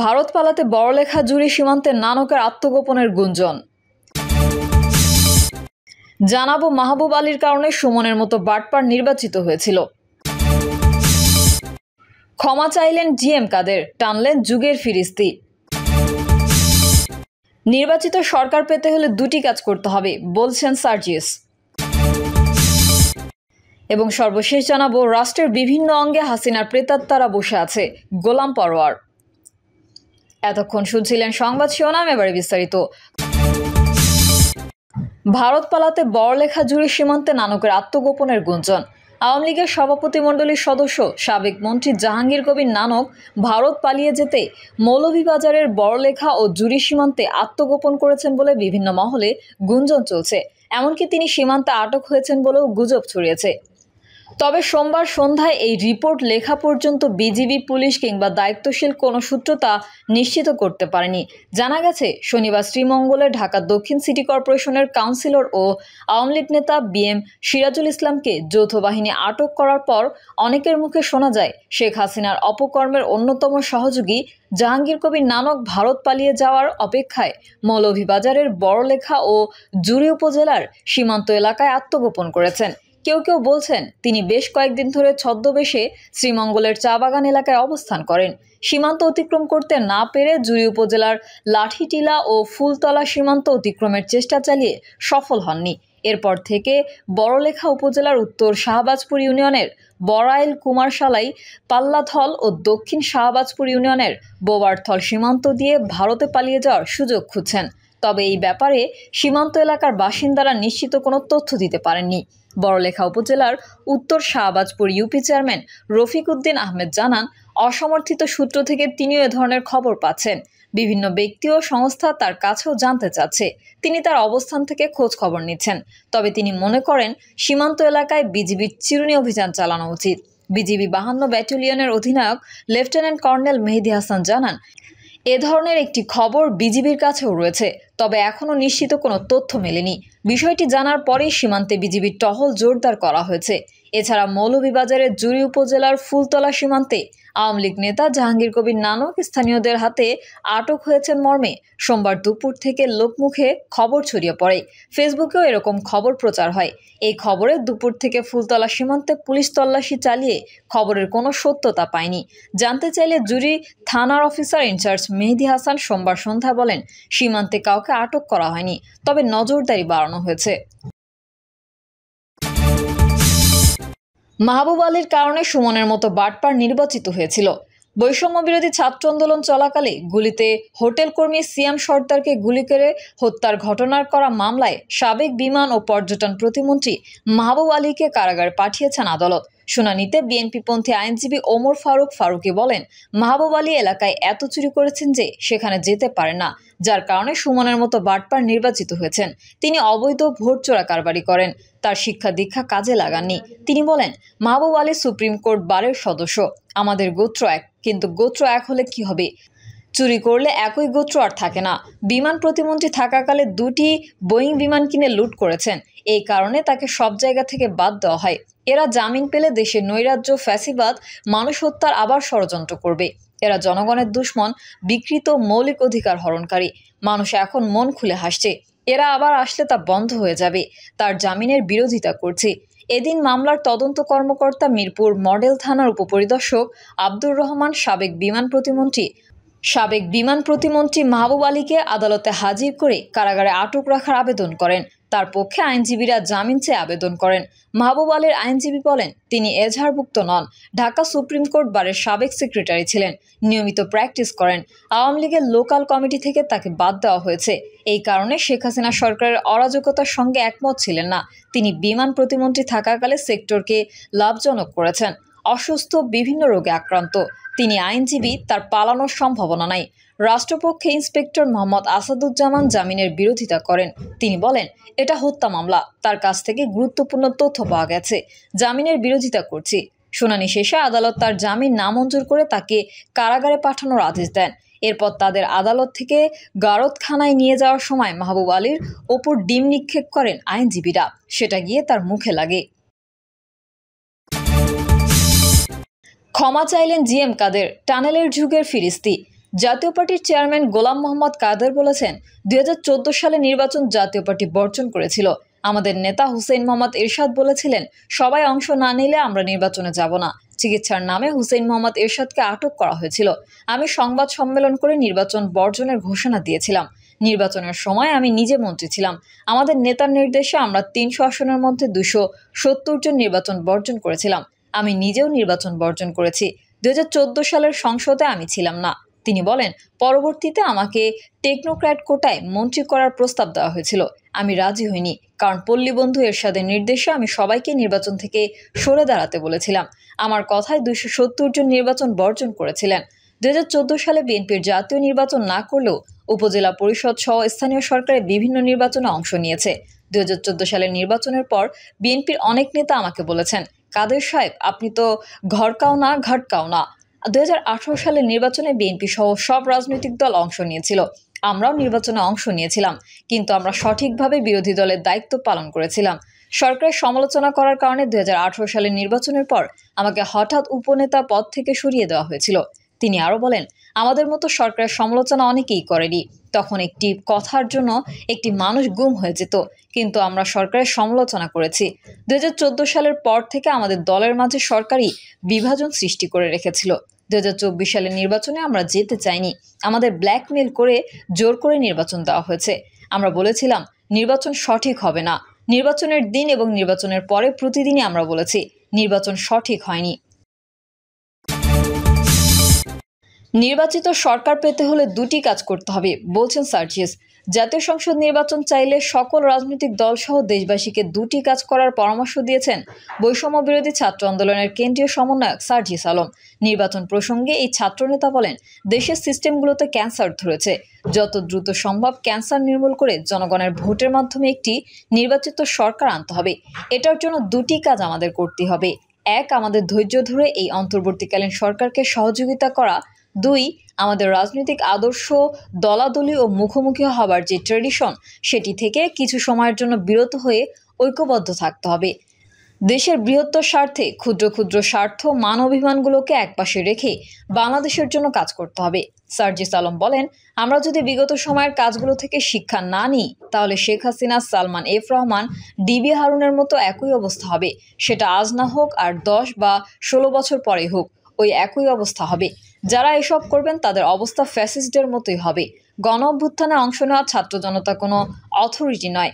ভারত পালাতে বড়লেখা জুড়ি সীমান্তে নানকের আত্মগোপনের গুঞ্জন জানাবো মাহবুব আলীর কারণে সুমনের মতো বাটপার নির্বাচিত হয়েছিল ক্ষমা চাইলেন জিএম কাদের টানলেন যুগের ফিরিস্তি নির্বাচিত সরকার পেতে হলে দুটি কাজ করতে হবে বলছেন সার্জিস এবং সর্বশেষ জানাবো রাষ্ট্রের বিভিন্ন অঙ্গে হাসিনার প্রেতাত্মারা বসে আছে গোলাম পরোয়ার এতক্ষণ শুনছিলেন সংবাদ শিরোনাম এবারে বিস্তারিত ভারত পালাতে বড়লেখা জুড়ে সীমান্তে নানকের আত্মগোপনের গুঞ্জন আওয়ামী লীগের সভাপতিমণ্ডলীর সদস্য সাবেক মন্ত্রী জাহাঙ্গীর কবির নানক ভারত পালিয়ে যেতে মৌলভীবাজারের বড়লেখা ও জুরি সীমান্তে আত্মগোপন করেছেন বলে বিভিন্ন মহলে গুঞ্জন চলছে এমনকি তিনি সীমান্তে আটক হয়েছেন বলেও গুজব ছড়িয়েছে তবে সোমবার সন্ধ্যায় এই রিপোর্ট লেখা পর্যন্ত বিজিবি পুলিশ কিংবা দায়িত্বশীল কোনো সূত্র তা নিশ্চিত করতে পারেনি জানা গেছে শনিবার শ্রীমঙ্গলে ঢাকা দক্ষিণ সিটি কর্পোরেশনের কাউন্সিলর ও আওয়ামী লীগ নেতা বিএম সিরাজুল ইসলামকে যৌথ বাহিনী আটক করার পর অনেকের মুখে শোনা যায় শেখ হাসিনার অপকর্মের অন্যতম সহযোগী জাহাঙ্গীর কবির নানক ভারত পালিয়ে যাওয়ার অপেক্ষায় মৌলভীবাজারের বড়লেখা ও জুড়ি উপজেলার সীমান্ত এলাকায় আত্মগোপন করেছেন কেউ কেউ বলছেন তিনি বেশ কয়েকদিন ধরে ছদ্মবেশে শ্রীমঙ্গলের চা বাগান এলাকায় অবস্থান করেন সীমান্ত অতিক্রম করতে না পেরে জুড়ি উপজেলার লাঠিটিলা ও ফুলতলা সীমান্ত অতিক্রমের চেষ্টা চালিয়ে সফল হননি এরপর থেকে বড়লেখা উপজেলার উত্তর শাহবাজপুর ইউনিয়নের বড়াইল কুমারশালাই পাল্লাথল ও দক্ষিণ শাহবাজপুর ইউনিয়নের বোবারথল সীমান্ত দিয়ে ভারতে পালিয়ে যাওয়ার সুযোগ খুঁজছেন তবে এই ব্যাপারে সীমান্ত এলাকার বাসিন্দারা নিশ্চিত কোনো তথ্য দিতে পারেননি বড়লেখা উপজেলার উত্তর শাহবাজপুর ইউপি চেয়ারম্যান রফিক উদ্দিন আহমেদ জানান অসমর্থিত সূত্র থেকে তিনিও এ ধরনের খবর পাচ্ছেন বিভিন্ন ব্যক্তি ও সংস্থা তার কাছেও জানতে চাচ্ছে তিনি তার অবস্থান থেকে খোঁজ খবর নিচ্ছেন তবে তিনি মনে করেন সীমান্ত এলাকায় বিজিবির চিরুনি অভিযান চালানো উচিত বিজিবি বাহান্ন ব্যাটালিয়নের অধিনায়ক লেফটেন্যান্ট কর্নেল মেহেদি হাসান জানান এ ধরনের একটি খবর বিজিবির কাছেও রয়েছে তবে এখনও নিশ্চিত কোনো তথ্য মেলেনি বিষয়টি জানার পরেই সীমান্তে বিজিবির টহল জোরদার করা হয়েছে এছাড়া মৌলভীবাজারের জুরি উপজেলার ফুলতলা সীমান্তে আওয়ামী লীগ নেতা জাহাঙ্গীর কবির নানক স্থানীয়দের হাতে আটক হয়েছেন মর্মে সোমবার দুপুর থেকে লোকমুখে খবর ছড়িয়ে পড়ে ফেসবুকেও এরকম খবর প্রচার হয় এই খবরে দুপুর থেকে ফুলতলা সীমান্তে পুলিশ তল্লাশি চালিয়ে খবরের কোনো সত্যতা পায়নি জানতে চাইলে জুরি থানার অফিসার ইনচার্জ মেহেদি হাসান সোমবার সন্ধ্যা বলেন সীমান্তে কাউকে তাকে আটক করা হয়নি তবে নজরদারি বাড়ানো হয়েছে মাহবুব আলীর কারণে সুমনের মতো বাটপার নির্বাচিত হয়েছিল বৈষম্য বিরোধী ছাত্র আন্দোলন চলাকালে গুলিতে হোটেল কর্মী সিয়াম সর্দারকে গুলি করে হত্যার ঘটনার করা মামলায় সাবেক বিমান ও পর্যটন প্রতিমন্ত্রী মাহবুব আলীকে কারাগার পাঠিয়েছেন আদালত শুনানিতে বিএনপিপন্থী আইনজীবী ওমর ফারুক ফারুকি বলেন মাহবুব আলী এলাকায় এত চুরি করেছেন যে সেখানে যেতে পারে না যার কারণে সুমনের মতো বাটপার নির্বাচিত হয়েছেন তিনি অবৈধ ভোট চোরা কারবারি করেন তার শিক্ষা দীক্ষা কাজে লাগাননি তিনি বলেন মাহবুব আলী সুপ্রিম কোর্ট বারের সদস্য আমাদের গোত্র এক কিন্তু গোত্র এক হলে কি হবে চুরি করলে একই গোত্র আর থাকে না বিমান প্রতিমন্ত্রী থাকাকালে দুটি বোয়িং বিমান কিনে লুট করেছেন এই কারণে তাকে সব জায়গা থেকে বাদ দেওয়া হয় এরা জামিন পেলে দেশে নৈরাজ্য ফ্যাসিবাদ মানুষ হত্যার আবার ষড়যন্ত্র করবে এরা জনগণের দুশ্মন বিকৃত মৌলিক অধিকার হরণকারী মানুষ এখন মন খুলে হাসছে এরা আবার আসলে তা বন্ধ হয়ে যাবে তার জামিনের বিরোধিতা করছে এদিন মামলার তদন্ত কর্মকর্তা মিরপুর মডেল থানার উপপরিদর্শক আব্দুর রহমান সাবেক বিমান প্রতিমন্ত্রী সাবেক বিমান প্রতিমন্ত্রী মাহবুব আলীকে আদালতে হাজির করে কারাগারে আটক রাখার আবেদন করেন তার পক্ষে আইনজীবীরা জামিন চেয়ে আবেদন করেন মাহবুব আলীর আইনজীবী বলেন তিনি এজাহারভুক্ত নন ঢাকা সুপ্রিম কোর্ট বারের সাবেক সেক্রেটারি ছিলেন নিয়মিত প্র্যাকটিস করেন আওয়ামী লীগের লোকাল কমিটি থেকে তাকে বাদ দেওয়া হয়েছে এই কারণে শেখ হাসিনা সরকারের অরাজকতার সঙ্গে একমত ছিলেন না তিনি বিমান প্রতিমন্ত্রী থাকাকালে সেক্টরকে লাভজনক করেছেন অসুস্থ বিভিন্ন রোগে আক্রান্ত তিনি আইনজীবী তার পালানোর সম্ভাবনা নাই রাষ্ট্রপক্ষে ইন্সপেক্টর মোহাম্মদ আসাদুজ্জামান জামিনের বিরোধিতা করেন তিনি বলেন এটা হত্যা মামলা তার কাছ থেকে গুরুত্বপূর্ণ তথ্য পাওয়া গেছে জামিনের বিরোধিতা করছি শুনানি শেষে আদালত তার জামিন নামঞ্জুর করে তাকে কারাগারে পাঠানোর আদেশ দেন এরপর তাদের আদালত থেকে গারদখানায় নিয়ে যাওয়ার সময় মাহবুব আলীর ওপর ডিম নিক্ষেপ করেন আইনজীবীরা সেটা গিয়ে তার মুখে লাগে ক্ষমা চাইলেন জিএম কাদের টানেলের যুগের ফিরিস্তি জাতীয় পার্টির চেয়ারম্যান গোলাম মোহাম্মদ কাদের বলেছেন দুই সালে নির্বাচন জাতীয় পার্টি বর্জন করেছিল আমাদের নেতা হুসেইন মোহাম্মদ এরশাদ বলেছিলেন সবাই অংশ না নিলে আমরা নির্বাচনে যাব না চিকিৎসার নামে হুসেইন মোহাম্মদ এরশাদকে আটক করা হয়েছিল আমি সংবাদ সম্মেলন করে নির্বাচন বর্জনের ঘোষণা দিয়েছিলাম নির্বাচনের সময় আমি নিজে মন্ত্রী ছিলাম আমাদের নেতার নির্দেশে আমরা তিনশো আসনের মধ্যে দুশো সত্তর জন নির্বাচন বর্জন করেছিলাম আমি নিজেও নির্বাচন বর্জন করেছি দু সালের সংসদে আমি ছিলাম না তিনি বলেন পরবর্তীতে আমাকে টেকনোক্র্যাট কোটায় মন্ত্রী করার প্রস্তাব দেওয়া হয়েছিল আমি রাজি হইনি কারণ পল্লীবন্ধু এরশাদের নির্দেশে আমি সবাইকে নির্বাচন থেকে সরে দাঁড়াতে বলেছিলাম আমার কথায় দুইশো সত্তর জন নির্বাচন বর্জন করেছিলেন দু সালে বিএনপির জাতীয় নির্বাচন না করলেও উপজেলা পরিষদ সহ স্থানীয় সরকারের বিভিন্ন নির্বাচনে অংশ নিয়েছে দু সালের নির্বাচনের পর বিএনপির অনেক নেতা আমাকে বলেছেন কাদের সাহেব আপনি তো কাও না কাও না দু সালের নির্বাচনে বিএনপি সহ সব রাজনৈতিক দল অংশ নিয়েছিল আমরাও নির্বাচনে অংশ নিয়েছিলাম কিন্তু আমরা সঠিকভাবে বিরোধী দলের দায়িত্ব পালন করেছিলাম সরকারের সমালোচনা করার কারণে দু সালের নির্বাচনের পর আমাকে হঠাৎ উপনেতা পদ থেকে সরিয়ে দেওয়া হয়েছিল তিনি আরও বলেন আমাদের মতো সরকারের সমালোচনা অনেকেই করেনি তখন একটি কথার জন্য একটি মানুষ গুম হয়ে যেত কিন্তু আমরা সরকারের সমালোচনা করেছি দু সালের পর থেকে আমাদের দলের মাঝে সরকারই বিভাজন সৃষ্টি করে রেখেছিল দু হাজার সালের নির্বাচনে আমরা যেতে চাইনি আমাদের ব্ল্যাকমেল করে জোর করে নির্বাচন দেওয়া হয়েছে আমরা বলেছিলাম নির্বাচন সঠিক হবে না নির্বাচনের দিন এবং নির্বাচনের পরে প্রতিদিনই আমরা বলেছি নির্বাচন সঠিক হয়নি নির্বাচিত সরকার পেতে হলে দুটি কাজ করতে হবে বলছেন সার্জিয়াস জাতীয় সংসদ নির্বাচন চাইলে সকল রাজনৈতিক দলসহ দেশবাসীকে দুটি কাজ করার পরামর্শ দিয়েছেন বৈষম্য বিরোধী ছাত্র আন্দোলনের কেন্দ্রীয় সমন্বয়ক সার্জিস আলম নির্বাচন প্রসঙ্গে এই ছাত্রনেতা বলেন দেশের সিস্টেমগুলোতে ক্যান্সার ধরেছে যত দ্রুত সম্ভব ক্যান্সার নির্মূল করে জনগণের ভোটের মাধ্যমে একটি নির্বাচিত সরকার আনতে হবে এটার জন্য দুটি কাজ আমাদের করতে হবে এক আমাদের ধৈর্য ধরে এই অন্তর্বর্তীকালীন সরকারকে সহযোগিতা করা দুই আমাদের রাজনৈতিক আদর্শ দলাদলি ও মুখোমুখি হবার যে ট্রেডিশন সেটি থেকে কিছু সময়ের জন্য বিরত হয়ে ঐক্যবদ্ধ থাকতে হবে দেশের বৃহত্তর স্বার্থে ক্ষুদ্র ক্ষুদ্র স্বার্থ মান অভিমানগুলোকে একপাশে রেখে বাংলাদেশের জন্য কাজ করতে হবে সার্জিস আলম বলেন আমরা যদি বিগত সময়ের কাজগুলো থেকে শিক্ষা না নিই তাহলে শেখ হাসিনা সালমান এফ রহমান ডিবি হারুনের মতো একই অবস্থা হবে সেটা আজ না হোক আর দশ বা ষোলো বছর পরে হোক ওই একই অবস্থা হবে যারা এসব করবেন তাদের অবস্থা ফ্যাসিস্টদের মতোই হবে গণ অভ্যুত্থানে অংশ নেওয়া ছাত্র জনতা কোনো অথরিটি নয়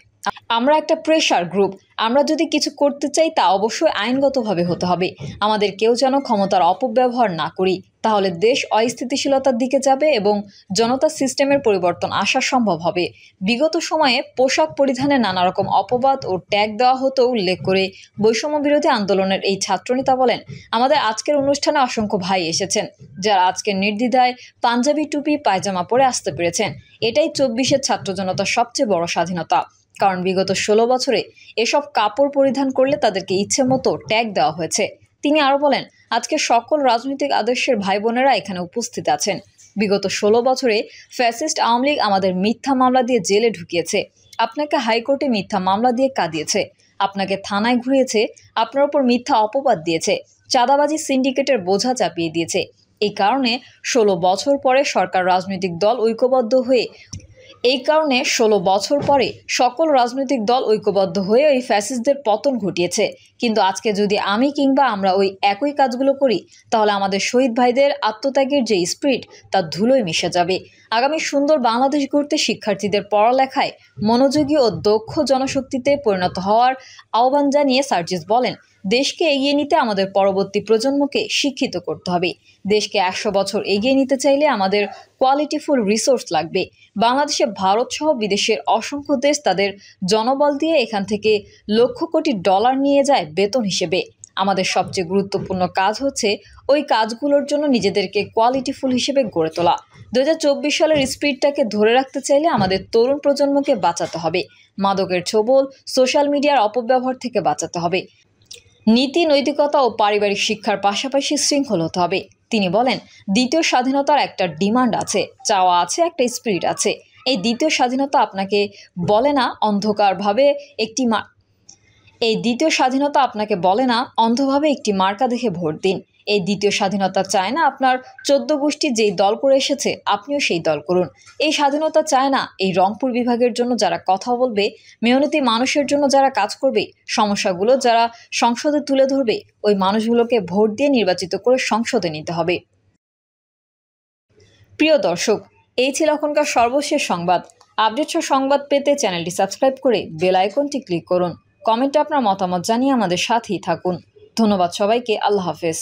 আমরা একটা প্রেশার গ্রুপ আমরা যদি কিছু করতে চাই তা অবশ্যই আইনগতভাবে হতে হবে আমাদের কেউ যেন ক্ষমতার অপব্যবহার না করি তাহলে দেশ অস্থিতিশীলতার দিকে যাবে এবং জনতা সিস্টেমের পরিবর্তন আসা সম্ভব হবে বিগত সময়ে পোশাক পরিধানে নানা রকম অপবাদ ও ট্যাগ দেওয়া হতো উল্লেখ করে বৈষম্য বিরোধী আন্দোলনের এই ছাত্রনেতা বলেন আমাদের আজকের অনুষ্ঠানে অসংখ্য ভাই এসেছেন যারা আজকে নির্দ্বিধায় পাঞ্জাবি টুপি পায়জামা পরে আসতে পেরেছেন এটাই চব্বিশের ছাত্র জনতার সবচেয়ে বড় স্বাধীনতা কারণ বিগত ষোলো বছরে এসব কাপড় পরিধান করলে তাদেরকে ইচ্ছে মতো ট্যাগ দেওয়া হয়েছে তিনি আরও বলেন আজকে সকল রাজনৈতিক আদর্শের ভাই বোনেরা এখানে উপস্থিত আছেন বিগত ষোলো বছরে ফ্যাসিস্ট আওয়ামী লীগ আমাদের মিথ্যা মামলা দিয়ে জেলে ঢুকিয়েছে আপনাকে হাইকোর্টে মিথ্যা মামলা দিয়ে কাঁদিয়েছে আপনাকে থানায় ঘুরিয়েছে আপনার ওপর মিথ্যা অপবাদ দিয়েছে চাঁদাবাজি সিন্ডিকেটের বোঝা চাপিয়ে দিয়েছে এই কারণে ষোলো বছর পরে সরকার রাজনৈতিক দল ঐক্যবদ্ধ হয়ে এই কারণে ১৬ বছর পরে সকল রাজনৈতিক দল ঐক্যবদ্ধ হয়ে ওই ফ্যাসিসদের পতন ঘটিয়েছে কিন্তু আজকে যদি আমি কিংবা আমরা ওই একই কাজগুলো করি তাহলে আমাদের শহীদ ভাইদের আত্মত্যাগের যে স্পিরিট তা ধুলোয় মিশে যাবে আগামী সুন্দর বাংলাদেশ গড়তে শিক্ষার্থীদের পড়ালেখায় মনোযোগী ও দক্ষ জনশক্তিতে পরিণত হওয়ার আহ্বান জানিয়ে সার্জিস বলেন দেশকে এগিয়ে নিতে আমাদের পরবর্তী প্রজন্মকে শিক্ষিত করতে হবে দেশকে একশো বছর এগিয়ে নিতে চাইলে আমাদের কোয়ালিটিফুল রিসোর্স লাগবে বাংলাদেশে ভারত সহ বিদেশের অসংখ্য দেশ তাদের জনবল দিয়ে এখান থেকে লক্ষ কোটি ডলার নিয়ে যায় দেয় বেতন হিসেবে আমাদের সবচেয়ে গুরুত্বপূর্ণ কাজ হচ্ছে ওই কাজগুলোর জন্য নিজেদেরকে কোয়ালিটিফুল হিসেবে গড়ে তোলা দু সালের স্পিডটাকে ধরে রাখতে চাইলে আমাদের তরুণ প্রজন্মকে বাঁচাতে হবে মাদকের ছবল সোশ্যাল মিডিয়ার অপব্যবহার থেকে বাঁচাতে হবে নীতি নৈতিকতা ও পারিবারিক শিক্ষার পাশাপাশি শৃঙ্খল হতে হবে তিনি বলেন দ্বিতীয় স্বাধীনতার একটা ডিমান্ড আছে চাওয়া আছে একটা স্পিরিট আছে এই দ্বিতীয় স্বাধীনতা আপনাকে বলে না অন্ধকারভাবে একটি এই দ্বিতীয় স্বাধীনতা আপনাকে বলে না অন্ধভাবে একটি মার্কা দেখে ভোট দিন এই দ্বিতীয় স্বাধীনতা চায় না আপনার চোদ্দ গোষ্ঠী যেই দল করে এসেছে আপনিও সেই দল করুন এই স্বাধীনতা চায় না এই রংপুর বিভাগের জন্য যারা কথা বলবে মেয়নতি মানুষের জন্য যারা কাজ করবে সমস্যাগুলো যারা সংসদে তুলে ধরবে ওই মানুষগুলোকে ভোট দিয়ে নির্বাচিত করে সংসদে নিতে হবে প্রিয় দর্শক এই ছিল এখনকার সর্বশেষ সংবাদ আপডেট সংবাদ পেতে চ্যানেলটি সাবস্ক্রাইব করে বেল আইকনটি ক্লিক করুন কমেন্টে আপনার মতামত জানিয়ে আমাদের সাথেই থাকুন ধন্যবাদ সবাইকে আল্লাহ হাফেজ